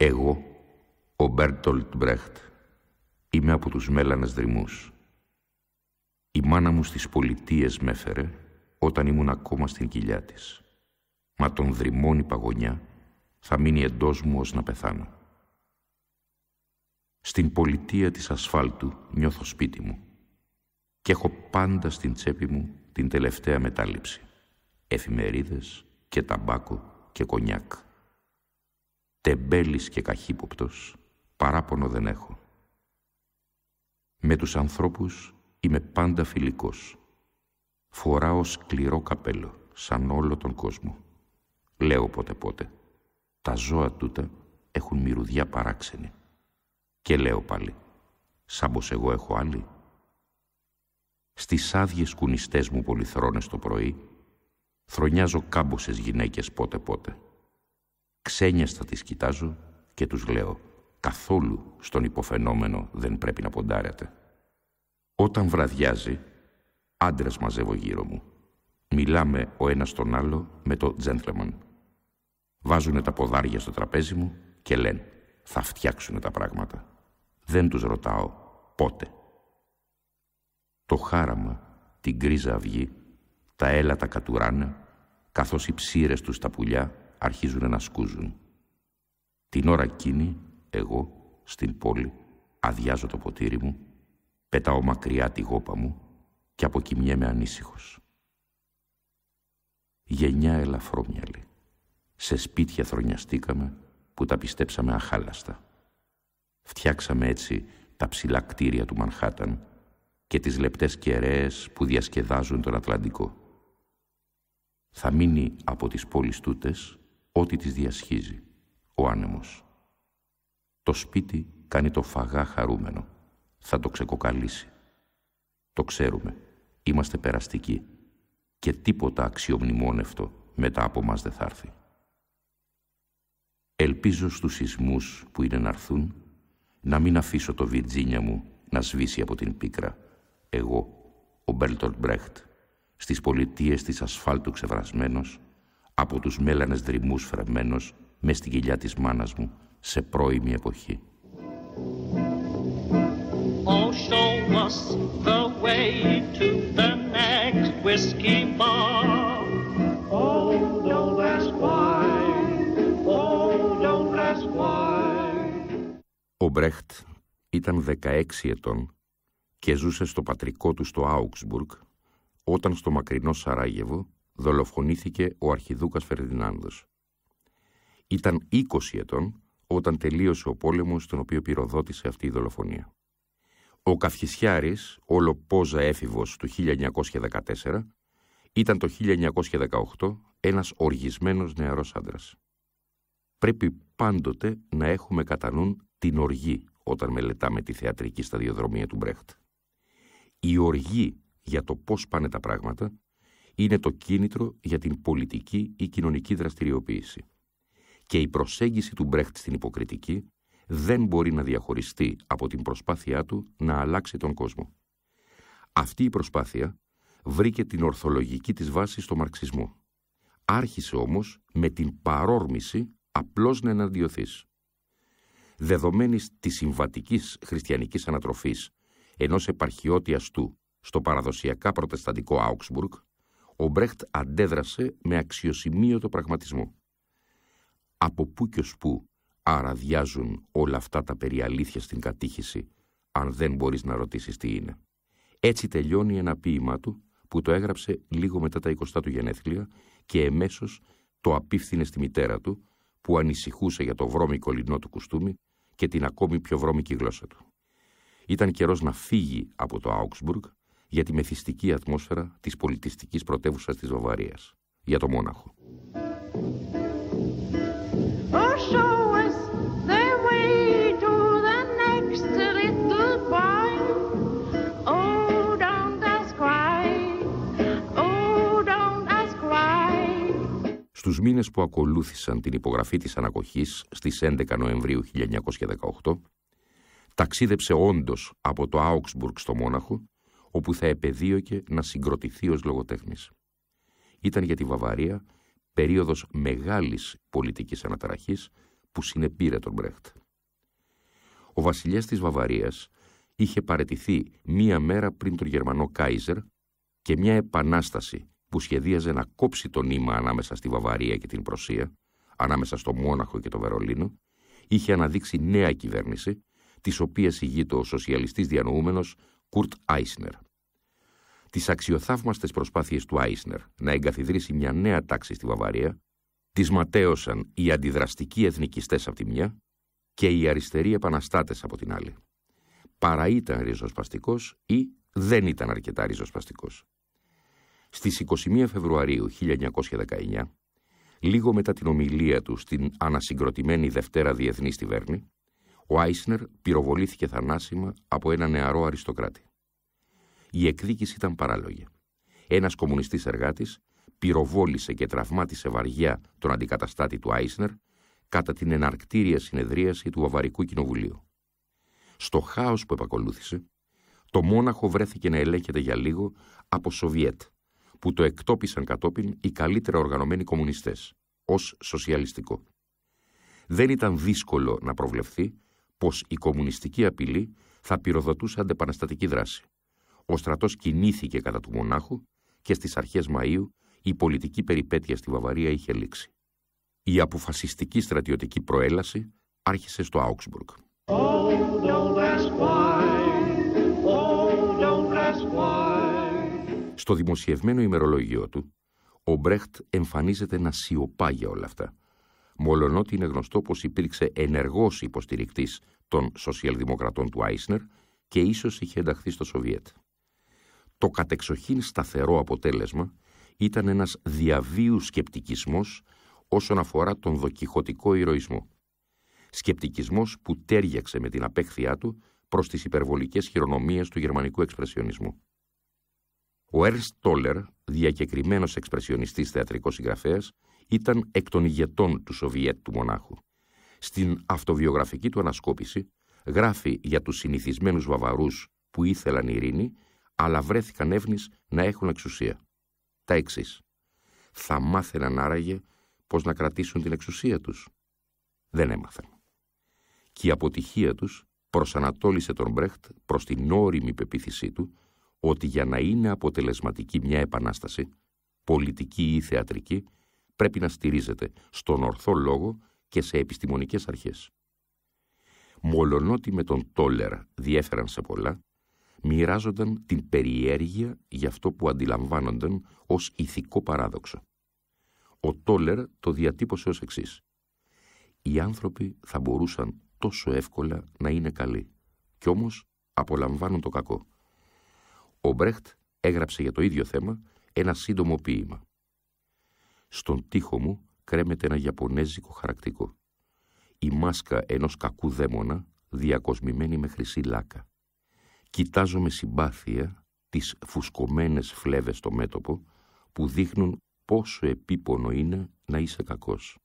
Εγώ, ο Μπέρτολτ Μπρέχτ, είμαι από τους Μέλανες Δρυμούς. Η μάνα μου στις πολιτείες με έφερε όταν ήμουν ακόμα στην κοιλιά της. Μα τον δρυμών παγωνιά θα μείνει εντός μου ως να πεθάνω. Στην πολιτεία της ασφάλτου νιώθω σπίτι μου και έχω πάντα στην τσέπη μου την τελευταία μετάληψη. Εφημερίδες και ταμπάκο και κονιάκ τεμπέλης και καχύποπτος, παράπονο δεν έχω. Με τους ανθρώπους είμαι πάντα φιλικός. Φοράω σκληρό καπέλο, σαν όλο τον κόσμο. Λέω πότε πότε, τα ζώα τούτα έχουν μυρουδιά παράξενη. Και λέω πάλι, σαν πως εγώ έχω άλλη. Στις άδειες κουνιστές μου πολυθρόνες το πρωί, θρονιάζω κάμποσες γυναίκες πότε πότε Ξένιαστα τις κοιτάζω και τους λέω «Καθόλου στον υποφαινόμενο δεν πρέπει να ποντάρετε». Όταν βραδιάζει, άντρες μαζεύω γύρω μου. Μιλάμε ο ένας τον άλλο με το gentleman. Βάζουνε τα ποδάρια στο τραπέζι μου και λένε «Θα φτιάξουνε τα πράγματα». Δεν τους ρωτάω πότε. Το χάραμα, την κρίζα αυγή, τα έλατα κατουράνε, καθώς οι ψήρες τους τα πουλιά αρχίζουν να σκούζουν. Την ώρα εκείνη, εγώ, στην πόλη, αδειάζω το ποτήρι μου, πετάω μακριά τη γόπα μου και αποκοιμιέμαι ανήσυχος. Γενιά ελαφρόμυαλη. Σε σπίτια θρονιαστήκαμε που τα πιστέψαμε αχάλαστα. Φτιάξαμε έτσι τα ψηλά κτίρια του Μανχάταν και τις λεπτές κεραίες που διασκεδάζουν τον Ατλαντικό. Θα μείνει από τις πόλεις τούτες ό,τι τις διασχίζει, ο άνεμος. Το σπίτι κάνει το φαγά χαρούμενο. Θα το ξεκοκαλίσει. Το ξέρουμε. Είμαστε περαστικοί. Και τίποτα αξιομνημόνευτο μετά από μας δεν θα έρθει. Ελπίζω στους σεισμούς που είναι να έρθουν να μην αφήσω το Βιρτζίνια μου να σβήσει από την πίκρα. Εγώ, ο Μπέλτορ Μπρέχτ, στις πολιτείες της ασφάλτου ξεβρασμένος, από τους μέλανες δρυμούς φρεμμένος μες στην κοιλιά της μάνας μου σε πρώιμη εποχή. Ο Μπρέχτ ήταν 16 ετών και ζούσε στο πατρικό του στο Άουξμπουργκ όταν στο μακρινό Σαράγεβο δολοφονήθηκε ο αρχιδούκας Φερδινάνδος. Ήταν 20 ετών όταν τελείωσε ο πόλεμος τον οποίο πυροδότησε αυτή η δολοφονία. Ο Καυχησιάρης, ολοπόζα έφηβος του 1914, ήταν το 1918 ένας οργισμένος νεαρός άντρας. Πρέπει πάντοτε να έχουμε κατά νου την οργή όταν μελετάμε τη θεατρική σταδιοδρομία του Μπρέχτ. Η οργή για το πώς πάνε τα πράγματα είναι το κίνητρο για την πολιτική ή κοινωνική δραστηριοποίηση. Και η προσέγγιση του Μπρέχτ στην υποκριτική δεν μπορεί να διαχωριστεί από την προσπάθειά του να αλλάξει τον κόσμο. Αυτή η προσπάθεια βρήκε την ορθολογική της βάση στο μαρξισμό. Άρχισε όμως με την παρόρμηση απλώς να εναντιωθείς. Δεδομένης της συμβατικής χριστιανικής ανατροφής ενός επαρχιώτιας του στο παραδοσιακά προτεσταντικό Άουξμπουργκ, ο Μπρέχτ αντέδρασε με αξιοσημείωτο πραγματισμό. Από πού και ως πού αραδιάζουν όλα αυτά τα περί στην κατήχηση, αν δεν μπορείς να ρωτήσεις τι είναι. Έτσι τελειώνει ένα ποίημά του που το έγραψε λίγο μετά τα 20 του γενέθλια και εμέσως το απίφθινε στη μητέρα του που ανησυχούσε για το βρώμικο λινό του κουστούμι και την ακόμη πιο βρώμικη γλώσσα του. Ήταν καιρός να φύγει από το Augsburg για τη μεθυστική ατμόσφαιρα της πολιτιστικής πρωτεύουσας της Βαβαρίας, για το Μόναχο. Στους μήνες που ακολούθησαν την υπογραφή της ανακοχής στις 11 Νοεμβρίου 1918, ταξίδεψε όντως από το Άουξμπουργκ στο Μόναχο όπου θα επεδίωκε να συγκροτηθεί ως λογοτέχνης. Ήταν για τη Βαβαρία περίοδος μεγάλης πολιτικής αναταραχής που συνεπήρε τον Μπρέχτ. Ο βασιλιάς της Βαβαρίας είχε παρετηθεί μία μέρα πριν τον Γερμανό Κάιζερ και μια επανάσταση που σχεδίαζε να κόψει το νήμα ανάμεσα στη Βαβαρία και την Προσία, ανάμεσα στο Μόναχο και το Βερολίνο, είχε αναδείξει νέα κυβέρνηση, της οποίας ηγείται ο σοσιαλιστής διανοούμενος Κουρτ Άισνερ τις αξιοθαύμαστες προσπάθειες του Άισνερ να εγκαθιδρύσει μια νέα τάξη στη Βαβαρία, τις ματέωσαν οι αντιδραστικοί εθνικιστές από τη μια και οι αριστεροί επαναστάτες από την άλλη. Παρά ήταν ριζοσπαστικός ή δεν ήταν αρκετά ριζοσπαστικός. Στις 21 Φεβρουαρίου 1919, λίγο μετά την ομιλία του στην ανασυγκροτημένη Δευτέρα Διεθνής στη Βέρνη, ο Άισνερ πυροβολήθηκε θανάσιμα από ένα νεαρό αριστοκράτη η εκδίκηση ήταν παράλογη. Ένας κομμουνιστής εργάτης πυροβόλησε και τραυμάτισε βαριά τον αντικαταστάτη του Άισνερ κατά την εναρκτήρια συνεδρίαση του Βαβαρικού Κοινοβουλίου. Στο χάος που επακολούθησε, το μόναχο βρέθηκε να ελέγχεται για λίγο από Σοβιέτ, που το εκτόπισαν κατόπιν οι καλύτερα οργανωμένοι κομμουνιστές, ως σοσιαλιστικό. Δεν ήταν δύσκολο να προβλεφθεί πως η κομμουνιστική απειλή θα πυροδοτούσε αντεπαναστατική δράση. Ο στρατός κινήθηκε κατά του μονάχου και στις αρχές Μαΐου η πολιτική περιπέτεια στη Βαβαρία είχε λήξει. Η αποφασιστική στρατιωτική προέλαση άρχισε στο Άουξμπουργκ. στο δημοσιευμένο ημερολόγιο του, ο Μπρέχτ εμφανίζεται να σιωπά για όλα αυτά, μολονότι είναι γνωστό πως υπήρξε ενεργός υποστηρικτής των σοσιαλδημοκρατών του Άισνερ και ίσως είχε ενταχθεί στο Σοβιέτ. Το κατεξοχήν σταθερό αποτέλεσμα ήταν ένας διαβίους σκεπτικισμός όσον αφορά τον δοκιχωτικό ηρωισμό. Σκεπτικισμός που τέριαξε με την απέχθειά του προς τις υπερβολικές χειρονομίες του γερμανικού εξπρεσιονισμού. Ο Έρνστ Τόλερ, διακεκριμένος εξπρεσιονιστής θεατρικός συγγραφέας, ήταν εκ των ηγετών του Σοβιέτ του Μονάχου. Στην αυτοβιογραφική του ανασκόπηση γράφει για τους συνηθισμένους βαβαρούς που ήθελαν ειρήνη αλλά βρέθηκαν εύνης να έχουν εξουσία. Τα εξής. Θα μάθαιναν άραγε πώς να κρατήσουν την εξουσία τους. Δεν έμαθαν. Και η αποτυχία τους προσανατόλισε τον Μπρέχτ προς την όριμη πεποίθησή του ότι για να είναι αποτελεσματική μια επανάσταση, πολιτική ή θεατρική, πρέπει να στηρίζεται στον ορθό λόγο και σε επιστημονικές αρχές. Μολονότι με τον Τόλερα διέφεραν σε πολλά, μοιράζονταν την περιέργεια για αυτό που αντιλαμβάνονταν ως ηθικό παράδοξο. Ο Τόλερ το διατύπωσε ως εξής. Οι άνθρωποι θα μπορούσαν τόσο εύκολα να είναι καλοί, κι όμως απολαμβάνουν το κακό. Ο Μπρέχτ έγραψε για το ίδιο θέμα ένα σύντομο ποίημα. Στον τοίχο μου κρέμεται ένα γιαπωνέζικο χαρακτικό. Η μάσκα ενός κακού δαίμονα διακοσμημένη με χρυσή λάκα. Κοιτάζω με συμπάθεια τις φουσκωμένες φλέβες στο μέτωπο που δείχνουν πόσο επίπονο είναι να είσαι κακός.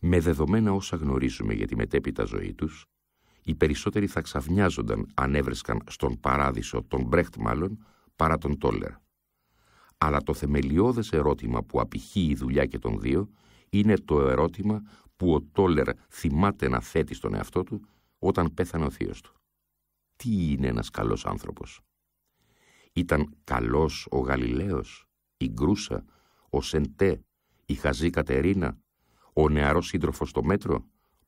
Με δεδομένα όσα γνωρίζουμε για τη μετέπειτα ζωή τους, οι περισσότεροι θα ξαφνιάζονταν αν έβρισκαν στον παράδεισο τον Μπρέχτ μάλλον παρά τον Τόλερ. Αλλά το θεμελιώδες ερώτημα που απηχεί η δουλειά και των δύο είναι το ερώτημα που ο Τόλερ θυμάται να θέτει στον εαυτό του όταν πέθανε ο θείος του τι είναι ένας καλός άνθρωπος. Ήταν καλός ο Γαλιλαίος, η Γκρούσα, ο Σεντέ, η Χαζή Κατερίνα, ο νεαρός σύντροφος στο μέτρο,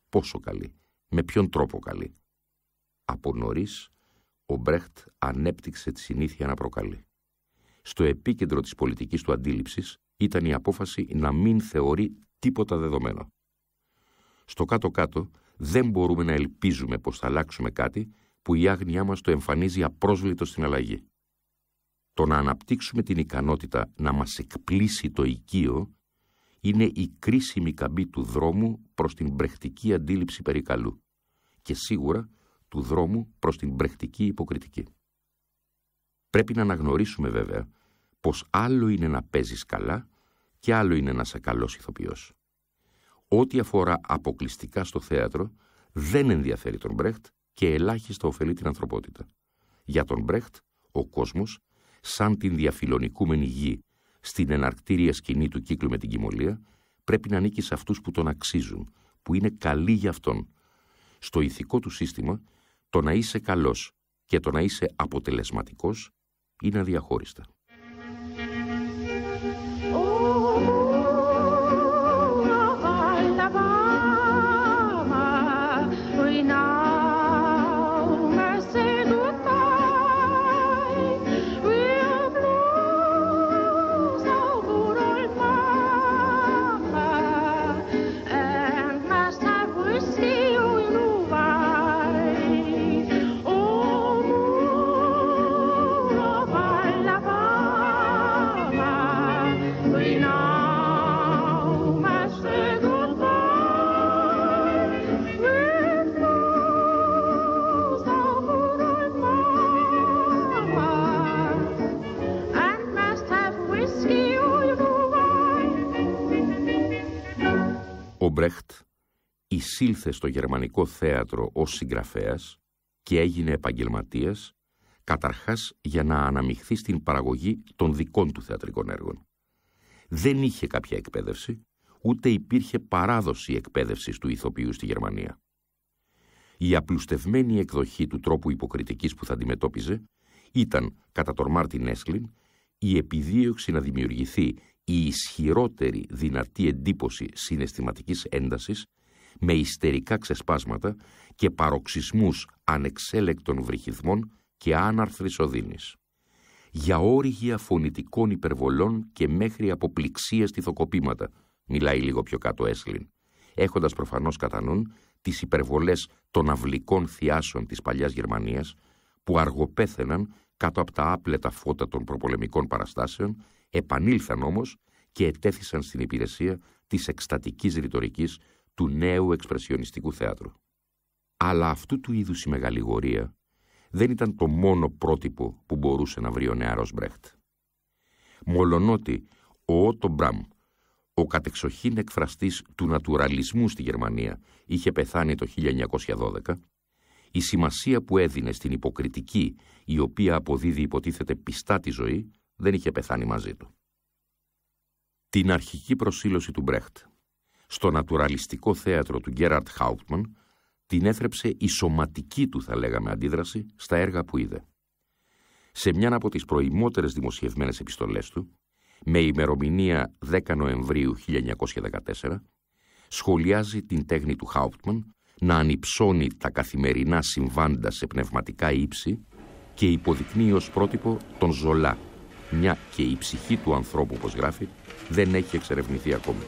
πόσο καλή, με ποιον τρόπο καλή. Από νωρίς ο Μπρέχτ ανέπτυξε τη συνήθεια να προκαλεί. Στο επίκεντρο της πολιτικής του αντίληψης ήταν η απόφαση να μην θεωρεί τίποτα δεδομένο. Στο κάτω-κάτω δεν μπορούμε να ελπίζουμε πως θα αλλάξουμε κάτι που η άγνοιά μας το εμφανίζει απρόσβλητο στην αλλαγή. Το να αναπτύξουμε την ικανότητα να μας εκπλήσει το οικείο είναι η κρίσιμη καμπή του δρόμου προς την μπρεχτική αντίληψη περί καλού και σίγουρα του δρόμου προς την μπρεχτική υποκριτική. Πρέπει να αναγνωρίσουμε βέβαια πως άλλο είναι να παίζεις καλά και άλλο είναι να σε καλός ηθοποιός. Ό,τι αφορά αποκλειστικά στο θέατρο δεν ενδιαφέρει τον Μπρέχτ και ελάχιστα ωφελεί την ανθρωπότητα. Για τον Μπρέχτ, ο κόσμος, σαν την διαφιλονικούμενη γη στην εναρκτήρια σκηνή του κύκλου με την κοιμωλία, πρέπει να ανήκει σε αυτούς που τον αξίζουν, που είναι καλοί για αυτόν. Στο ηθικό του σύστημα, το να είσαι καλός και το να είσαι αποτελεσματικός είναι αδιαχώριστα. Μπρέχτ εισήλθε στο γερμανικό θέατρο ως συγγραφέας και έγινε επαγγελματίας, καταρχάς για να αναμειχθεί στην παραγωγή των δικών του θεατρικών έργων. Δεν είχε κάποια εκπαίδευση, ούτε υπήρχε παράδοση εκπαίδευσης του ηθοποιού στη Γερμανία. Η απλουστευμένη εκδοχή του τρόπου υποκριτικής που θα αντιμετώπιζε ήταν, κατά τον Μάρτιν Έσκλιν, η επιδίωξη να δημιουργηθεί η ισχυρότερη δυνατή εντύπωση συναισθηματικής έντασης με ιστερικά ξεσπάσματα και παροξισμούς ανεξέλεκτων βρυχυθμών και άναρθρης οδύνης. Για όριγια φωνητικών υπερβολών και μέχρι αποπληξίας τυθοκοπήματα, μιλάει λίγο πιο κάτω Έσλιν, έχοντας προφανώς κατά νου τις υπερβολές των αυλικών θιάσεων της παλιάς Γερμανίας που αργοπέθαιναν κάτω από τα άπλετα φώτα των προπολεμικών παραστάσεων Επανήλθαν όμως και ετέθησαν στην υπηρεσία της εκστατικής ρητορικής του νέου εξπρεσιονιστικού θέατρου. Αλλά αυτού του είδους η μεγαλυγορία δεν ήταν το μόνο πρότυπο που μπορούσε να βρει ο νεαρός Μπρέχτ. Μολονότι ο Ότο Μπραμ, ο κατεξοχήν εκφραστής του νατουραλισμού στη Γερμανία, είχε πεθάνει το 1912, η σημασία που έδινε στην υποκριτική η οποία αποδίδει υποτίθεται πιστά τη ζωή δεν είχε πεθάνει μαζί του. Την αρχική προσήλωση του Μπρέχτ στο νατουραλιστικό θέατρο του Γκέραρτ Χάουπτμαν την έθρεψε η σωματική του, θα λέγαμε, αντίδραση στα έργα που είδε. Σε μια από τις προημότερες δημοσιευμένες επιστολές του, με ημερομηνία 10 Νοεμβρίου 1914, σχολιάζει την τέχνη του Χάουπτμαν να ανυψώνει τα καθημερινά συμβάντα σε πνευματικά ύψη και υποδεικνύει ως πρότυπο τον Ζολά, μια και η ψυχή του ανθρώπου, όπως γράφει, δεν έχει εξερευνηθεί ακόμη.